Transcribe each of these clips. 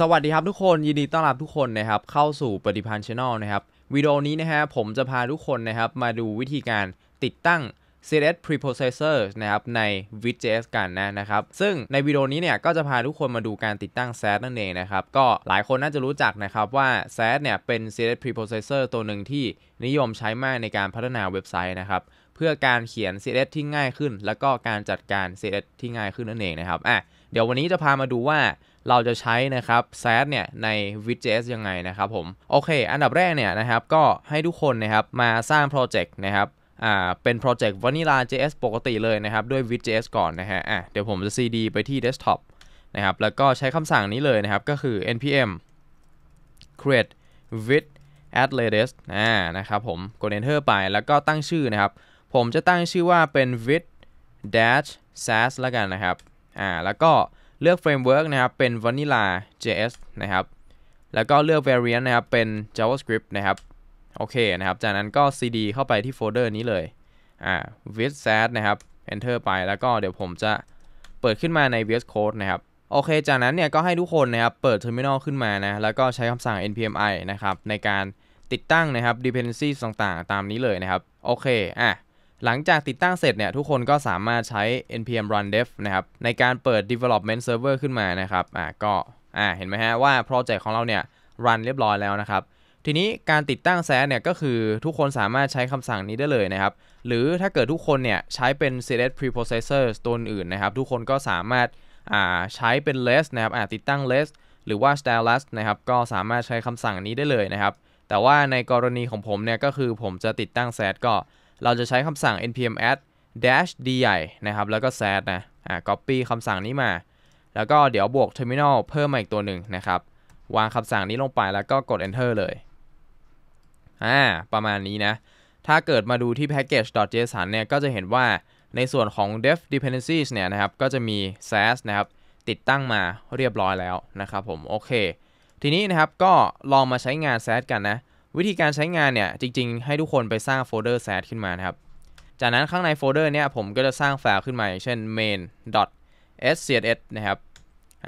สวัสดีครับทุกคน ยินดีต้อนรับทุกคนนะครับเข้าสู่ปฏิพันธ์ชาแนลนะครับวิดีโอนี้นะฮะผมจะพาทุกคนนะครับมาดูวิธีการติดตั้ง CLS Preprocessor นะครับใน v i e j s กันนะนะครับซึ่งในวิดีโอนี้เนี่ยก็จะพาทุกคนมาดูการติดตั้ง SAS นั่นเองนะครับก็หลายคนน่าจะรู้จักนะครับว่า SAS เนี่ยเป็น CLS Preprocessor ตัวหนึ่งที่นิยมใช้มากในการพัฒนาเว็บไซต์นะครับเพื่อการเขียน CSS ที่ง่ายขึ้นแล้วก็การจัดการ CSS ที่ง่ายขึ้นนั่นเองนะครับอ่ะดี๋ยววันนี้จะพามาดูว่าเราจะใช้นะครับแซดเนี่ยใน v ด e จสยังไงนะครับผมโอเคอันดับแรกเนี่ยนะครับก็ให้ทุกคนนะครับมาสร้างโปรเจกต์นะครับอ่าเป็นโปรเจกต์ Vanilla JS ปกติเลยนะครับด้วย v ด e จสก่อนนะฮะอ่ะเดี๋ยวผมจะ cd ไปที่ desktop นะครับ แล้วก็ใช้คำสั่งนี้เลยนะครับ ก็คือ npm create w i t at latest อ่านะครับผมกด enter ไปแล้วก็ตั้งชื่อนะครับผมจะตั้งชื่อว่าเป็น w i d dash sass แล้วกันนะครับอ่าแล้วก็เลือกเฟรมเวิร์กนะครับเป็น Vanilla JS นะครับ แล้วก็เลือก variant นะครับเป็น JavaScript นะครับโอเคนะครับจากนั้นก็ cd เข้าไปที่โฟลเดอร์นี้เลยอ่า vs s a t นะครับ enter ไปแล้วก็เดี๋ยวผมจะเปิดขึ้นมาใน vs code นะครับโอเค จากนั้นเนี่ยก็ให้ทุกคนนะครับเปิด terminal ขึ้นมานะแล้วก็ใช้คำสั่ง npm i นะครับในการติดตั้งนะครับ d e p e n d e n c y ต่างๆ ตามนี้เลยนะครับโอเคอ่ะหลังจากติดตั้งเสร็จเนี่ยทุกคนก็สามารถใช้ npm run dev นะครับในการเปิด development server ขึ้นมานะครับ อ่าก็ อ่าเห็นไหมฮะ ว่าโปรเจกต์ของเราเนี่ยรันเรียบร้อยแล้วนะครับทีนี้การติดตั้งแซดเนี่ยก็คือทุกคนสามารถใช้คำสั่งนี้ได้เลยนะครับ หรือถ้าเกิดทุกคนเนี่ยใช้เป็น select preprocessor ตัวอื่นนะครับทุกคนก็สามารถ อ่าใช้เป็น less นะครับ อ่ติดตั้ง less หรือว่า stylus นะครับ ก็สามารถใช้คำสั่งนี้ได้เลยนะครับ แต่ว่าในกรณีของผมเนี่ยก็คือผมจะติดตั้งแซดก็เราจะใช้คำสั่ง npm add dash d ใหญ่นะครับ แล้วก็ set นะ อ่า copy คำสั่งนี้มา แล้วก็เดี๋ยวบวก terminal เพิ่มมาอีกตัวหนึ่งนะครับ วางคำสั่งนี้ลงไปแล้วก็กด enter เลย อ่า ประมาณนี้นะ ถ้าเกิดมาดูที่ package.json เนี่ย ก็จะเห็นว่า ในส่วนของ dev dependencies เนี่ยนะครับ ก็จะมี sass นะครับ ติดตั้งมาเรียบร้อยแล้วนะครับผม โอเค ทีนี้นะครับ ก็ลองมาใช้งาน sass กันนะวิธีการใช้งานเนี่ยจริง ๆให้ทุกคนไปสร้างโฟลเดอร์แซดขึ้นมานะครับ จากนั้นข้างในโฟลเดอร์เนี่ยผมก็จะสร้างแฟล์ขึ้นมาอย่างเช่น main scss นะครับ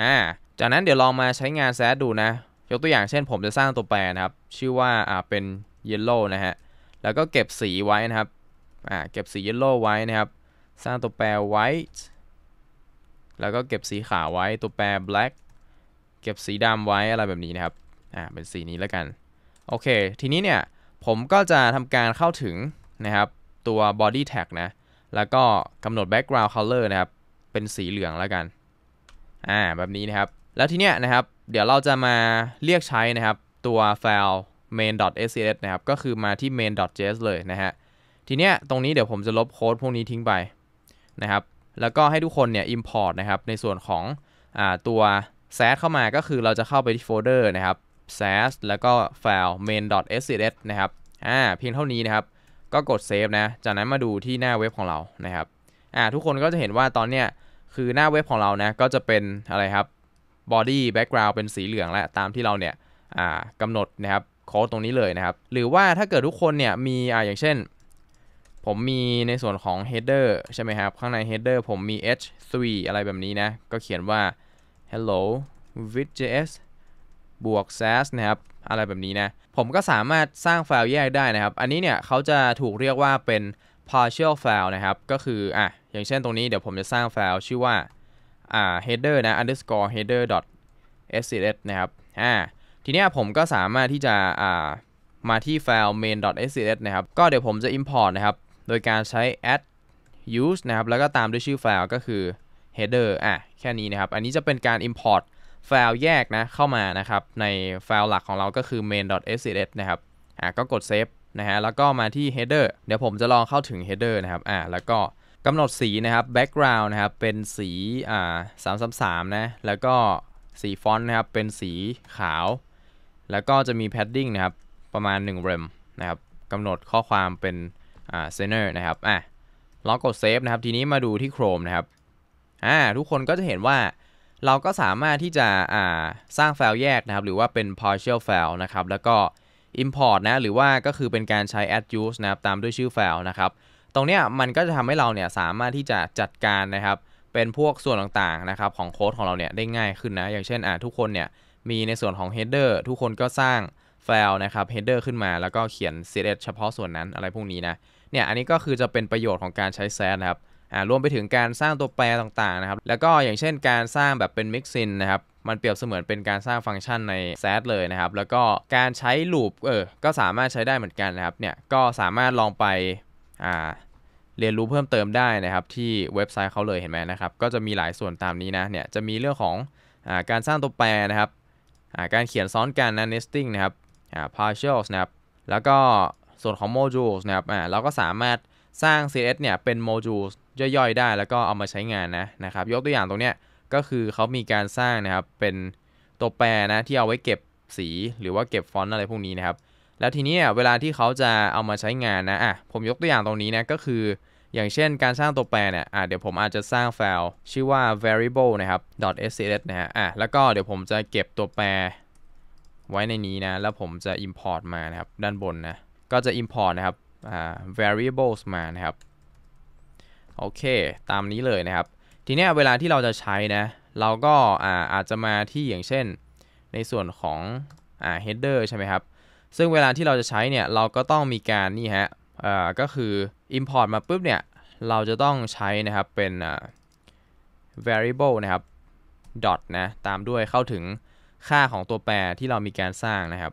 อ่าจากนั้นเดี๋ยวลองมาใช้งานแซดดูนะ ยกตัวอย่างเช่นผมจะสร้างตัวแปรนะครับ ชื่อว่าอ่าเป็น yellow นะฮะแล้วก็เก็บสีไว้นะครับอ่าเก็บสี yellow ไว้นะครับสร้างตัวแปร white แล้วก็เก็บสีขาวไว้ตัวแปร black เก็บสีดำไว้อะไรแบบนี้นะครับอ่าเป็นสีนี้แล้วกันโอเค ทีนี้เนี่ยผมก็จะทำการเข้าถึงนะครับตัว body tag นะ แล้วก็กำหนด background color นะครับ เป็นสีเหลืองแล้วกัน อ่า แบบนี้นะครับ แล้วทีเนี้ยนะครับ เดี๋ยวเราจะมาเรียกใช้นะครับตัว file main.scs นะครับ ก็คือมาที่ main.js เลยนะฮะ ทีเนี้ยตรงนี้เดี๋ยวผมจะลบโค้ดพวกนี้ทิ้งไปนะครับ แล้วก็ให้ทุกคนเนี่ย import นะครับในส่วนของอตัว s a t เข้ามา ก็คือเราจะเข้าไปที่โฟลเดอร์นะครับ s a s แล้วก็ file main.scs นะครับ อ่า เพียงเท่านี้นะครับ ก็กดเซฟนะ จากนั้นมาดูที่หน้าเว็บของเรา นะครับ อ่า ทุกคนก็จะเห็นว่าตอนเนี้ย คือหน้าเว็บของเรา นะ ก็จะเป็นอะไรครับ body background เป็นสีเหลือง และตามที่เราเนี่ยอ่ากำหนด นะครับ โค้ดตรงนี้เลยนะครับ หรือว่าถ้าเกิดทุกคน เนี่ย มี อ่า อย่างเช่น ผมมีในส่วนของ header ใช่ไหมครับ ข้างใน header ผมมี h3 อะไรแบบนี้นะ ก็เขียนว่า hello with js บวก SAS นะครับอะไรแบบนี้นะ ผมก็สามารถสร้างไฟล์แยกได้นะครับ อันนี้เนี่ยเขาจะถูกเรียกว่าเป็น partial file นะครับ ก็คือ อ่ะ อย่างเช่นตรงนี้เดี๋ยวผมจะสร้างไฟล์ชื่อว่าอ่า header นะ underscore header dot scs นะครับ อ่าทีนี้ผมก็สามารถที่จะ อ่า มาที่ไฟล์ main dot scs นะครับ ก็เดี๋ยวผมจะ import นะครับ โดยการใช้ add use นะครับ แล้วก็ตามด้วยชื่อไฟล์ก็คือ header อ่ะ แค่นี้นะครับ อันนี้จะเป็นการ import ไฟล์แยกนะเข้ามานะครับในไฟล์หลักของเราก็คือ main.scs นะครับอ่าก็กดเซฟนะฮะแล้วก็มาที่ header เดี๋ยวผมจะลองเข้าถึง header นะครับอ่าแล้วก็กำหนดสีนะครับ background นะครับเป็นสีอ่า333นะแล้วก็สีฟอนต์นะครับ เป็นสีขาว แล้วก็จะมี padding นะครับประมาณ 1 เรมนะครับกำหนดข้อความเป็นอ่า center นะครับอ่ะลองกดเซฟนะครับทีนี้มาดูที่ Chrome นะครับอ่าทุกคนก็จะเห็นว่าเราก็สามารถที่จะอ่าสร้างไฟล์แยกนะครับ หรือว่าเป็น partial file นะครับแล้วก็ import นะหรือว่าก็คือเป็นการใช้ a d d u s e นะครับตามด้วยชื่อไฟล์นะครับตรงนี้มันก็จะทำให้เราเนี่ยสามารถที่จะจัดการนะครับ เป็นพวกส่วนต่างๆนะครับ ของโค้ดของเราเนี่ยได้ง่ายขึ้นนะ อย่างเช่นอ่าทุกคนเนี่ยมีในส่วนของ header ทุกคนก็สร้างไฟล์นะครับ header ขึ้นมาแล้วก็เขียน set เฉพาะส่วนนั้นอะไรพวกนี้นะเนี่ยอันนี้ก็คือจะเป็นประโยชน์ของการใช้ซนนะครับอ่ารวมไปถึงการสร้างตัวแปรต่างๆนะครับ แล้วก็อย่างเช่นการสร้างแบบเป็นมิกซินนะครับ มันเปรียบเสมือนเป็นการสร้างฟังก์ชันใน s ซดเลยนะครับ แล้วก็การใช้ลูปเออก็สามารถใช้ได้เหมือนกันนะครับ เนี่ย ก็สามารถลองไปอ่าเรียนรู้เพิ่มเติมได้นะครับที่เว็บไซต์เขาเลยเห็นไหมนะครับ ก็จะมีหลายส่วนตามนี้นะ เนี่ย จะมีเรื่องของอ่าการสร้างตัวแปรนะครับอ่าการเขียนซ้อนกันนะ nesting นะครับอ่า partials นะครับแล้วก็ส่วนของ modules นะครับอ่าเราก็สามารถสร้าง CSS เนี่ยเป็น modules ย่อยๆได้แล้วก็เอามาใช้งานนะนะครับ ยกตัวอย่างตรงเนี้ยก็คือเขามีการสร้างนะครับเป็นตัวแปรนะที่เอาไว้เก็บสีหรือว่าเก็บฟอนต์อะไรพวกนี้นะครับแล้วทีนี้เวลาที่เขาจะเอามาใช้งานนะอ่ะผมยกตัวอย่างตรงนี้นะก็คืออย่างเช่นการสร้างตัวแปรเนี่ยอ่ะเดี๋ยวผมอาจจะสร้างแฟลชื่อว่า variable นะครับ .scs นะฮะอ่ะแล้วก็เดี๋ยวผมจะเก็บตัวแปร ไว้ในนี้นะ แล้วผมจะ import มานะครับ ด้านบนนะ ก็จะ import นะครับ variables มานะครับโอเค ตามนี้เลยนะครับ ทีนี้เวลาที่เราจะใช้นะ เราก็อาจจะมาที่อย่างเช่น ในส่วนของอ header ใช่ไหมครับ ซึ่งเวลาที่เราจะใช้เนี่ย เราก็ต้องมีการนี่ฮะก็คือ import มาปุ๊บเนี่ย เราจะต้องใช้นะครับ เป็น variable นะครับ dot นะ ตามด้วยเข้าถึงค่าของตัวแปรที่เรามีการสร้างนะครับ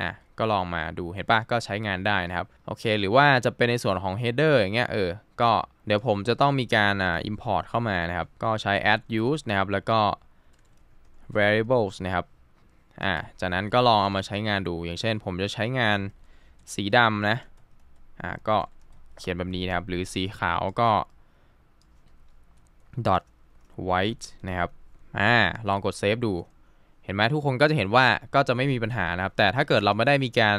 อ่ะก็ลองมาดูเห็นปะก็ใช้งานได้นะครับ โอเคหรือว่าจะเป็นในส่วนของ header อย่างเงี้ยเออก็เดี๋ยวผมจะต้องมีการอ่า import เข้ามานะครับ ก็ใช้ add use นะครับ แล้วก็ variables นะครับอ่าจากนั้นก็ลองเอามาใช้งานดูอย่างเช่นผมจะใช้งานสีดำนะอ่าก็เขียนแบบนี้นะครับ หรือสีขาวก็ dot white นะครับอ่าลองกดเซฟดูเห็นไหมทุกคนก็จะเห็นว่าก็จะไม่มีปัญหานะครับ แต่ถ้าเกิดเราไม่ได้มีการ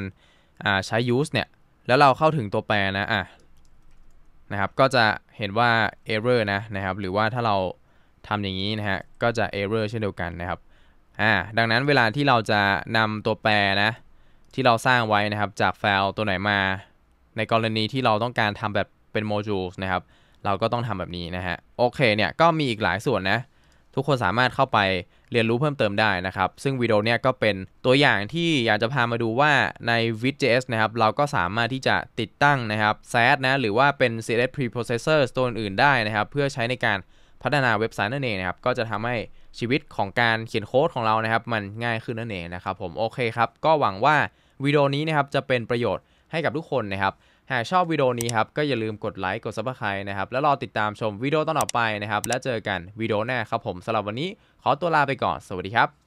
ใช้ use เนี่ยแล้วเราเข้าถึงตัวแปรนะอ่ะนะครับก็จะเห็นว่า error นะนะครับหรือว่าถ้าเราทำอย่างนี้นะฮะก็จะ error เช่นเดียวกันนะครับอ่าดังนั้นเวลาที่เราจะนำตัวแปรนะที่เราสร้างไว้นะครับจากไฟล์ตัวไหนมาในกรณีที่เราต้องการทำแบบเป็น m modules นะครับเราก็ต้องทำแบบนี้นะฮะโอเคเนี่ยก็มีอีกหลายส่วนนะทุกคนสามารถเข้าไปเรียนรู้เพิ่มเติมได้นะครับ ซึ่งวิดีโอเนี้ยก็เป็นตัวอย่างที่อยากจะพามาดูว่าใน v i t JS นะครับ เราก็สามารถที่จะติดตั้งนะครับแซดนะหรือว่าเป็น CSS preprocessor ตัวอื่นได้นะครับเพื่อใช้ในการพัฒนาเว็บไซต์นั่นเองนะครับ ก็จะทำให้ชีวิตของการเขียนโค้ดของเรานะครับมันง่ายขึ้นนั่นเองนะครับผม โอเคครับก็หวังว่าวิดีโอนี้นะครับจะเป็นประโยชน์ให้กับทุกคนนะครับหากชอบวิดีโอนี้ครับ ก็อย่าลืมกดไลค์ กดซับสไครต์นะครับ แล้วรอติดตามชมวิดีโอต่อไปนะครับ และเจอกันวิดีโอหน้าครับผม สำหรับวันนี้ขอตัวลาไปก่อนสวัสดีครับ